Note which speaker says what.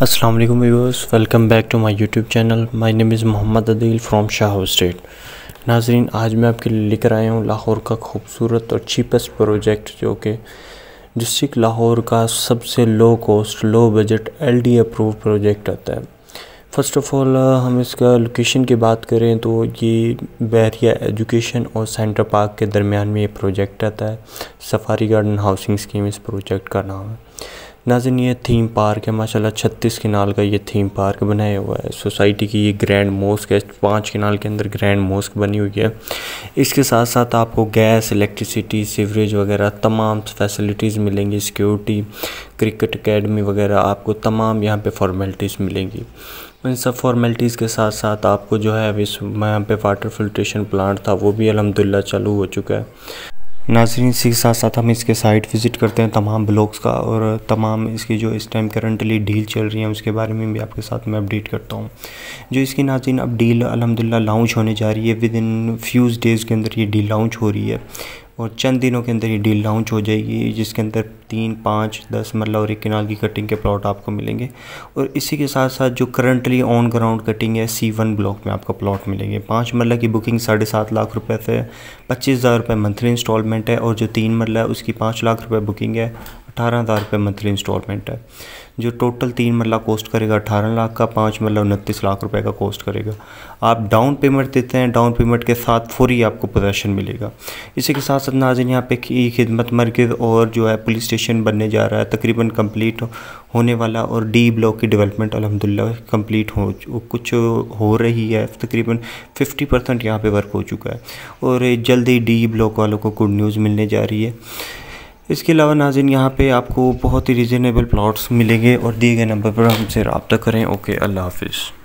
Speaker 1: अस्सलाम वालेकुम viewers welcome back to my YouTube channel my name is Mohammad Adeel from Shah state नाजरीन आज मैं आपके लिए लेकर आया हूँ लाहौर का खूबसूरत और चीपेस्ट प्रोजेक्ट जो कि डिस्ट्रिक्ट लाहौर का सबसे low cost low budget LD approve project आता है फ़र्स्ट ऑफ़ ऑल हम इसका लोकेशन की बात करें तो ये बहरिया एजुकेशन और सेंटर पार्क के दरमियान में ये प्रोजेक्ट आता है सफारी गार्डन हाउसिंग स्कीम इस प्रोजेक्ट का नाम है नाजन ये थीम पार्क है माशाल्लाह छत्तीस किनाल का ये थीम पार्क बनाया हुआ है सोसाइटी की ये ग्रैंड मोस्क है पाँच किनाल के अंदर ग्रैंड मोस्क बनी हुई है इसके साथ साथ आपको गैस इलेक्ट्रिसिटी सीवरेज वगैरह तमाम फैसिलिटीज़ मिलेंगी सिक्योरिटी क्रिकेट अकेडमी वगैरह आपको तमाम यहाँ पर फॉर्मेलिटीज़ मिलेंगी इन सब फॉर्मेलिटीज़ के साथ साथ आपको जो है अभी यहाँ पे वाटर फिल्ट्रेशन प्लांट था वो भी अलहमदिल्ला चालू हो चुका है नाजरीन इसी के साथ साथ हम इसके साइट विज़िट करते हैं तमाम ब्लॉग्स का और तमाम इसकी जो इस टाइम करंटली डील चल रही है उसके बारे में भी आपके साथ मैं अपडेट करता हूँ जो इसकी नाजरीन अब डील अलहमदिल्ला लॉन्च होने जा रही है विद इन फ्यूज़ डेज़ के अंदर ये डील लॉन्च हो रही है और चंद दिनों के अंदर ये डील लॉन्च हो जाएगी जिसके अंदर तीन पाँच दस मरला और एक किनाल की कटिंग के प्लॉट आपको मिलेंगे और इसी के साथ साथ जो करंटली ऑन ग्राउंड कटिंग है सी वन ब्लॉक में आपको प्लॉट मिलेंगे पाँच मरला की बुकिंग साढ़े सात लाख रुपये से पच्चीस हज़ार रुपये मंथली इंस्टॉलमेंट है और जो तीन मरला है उसकी पाँच लाख रुपये बुकिंग है अठारह हज़ार रुपये मंथली इंस्टॉलमेंट है जो टोटल तीन मरला कॉस्ट करेगा अठारह लाख का पाँच मरला उनतीस लाख रुपए का कॉस्ट करेगा आप डाउन पेमेंट देते हैं डाउन पेमेंट के साथ फौरी आपको पोजेशन मिलेगा इसी के साथ साथ नाजिन यहाँ पे ई खिदमत मरकज़ और जो है पुलिस स्टेशन बनने जा रहा है तकरीबन कम्प्लीट होने वाला और डी ब्लॉक की डेवलपमेंट अलहमदिल्ला कम्प्लीट हो कुछ हो रही है तकरीबन फिफ्टी परसेंट यहाँ पर वर्क हो चुका है और जल्द ही डी ब्लॉक वालों को गुड न्यूज़ मिलने जा रही है इसके अलावा नाजिन यहाँ पे आपको बहुत ही रिजनेबल प्लॉट्स मिलेंगे और दिए गए नंबर पर हमसे रबता करें ओके अल्लाह हाफिज़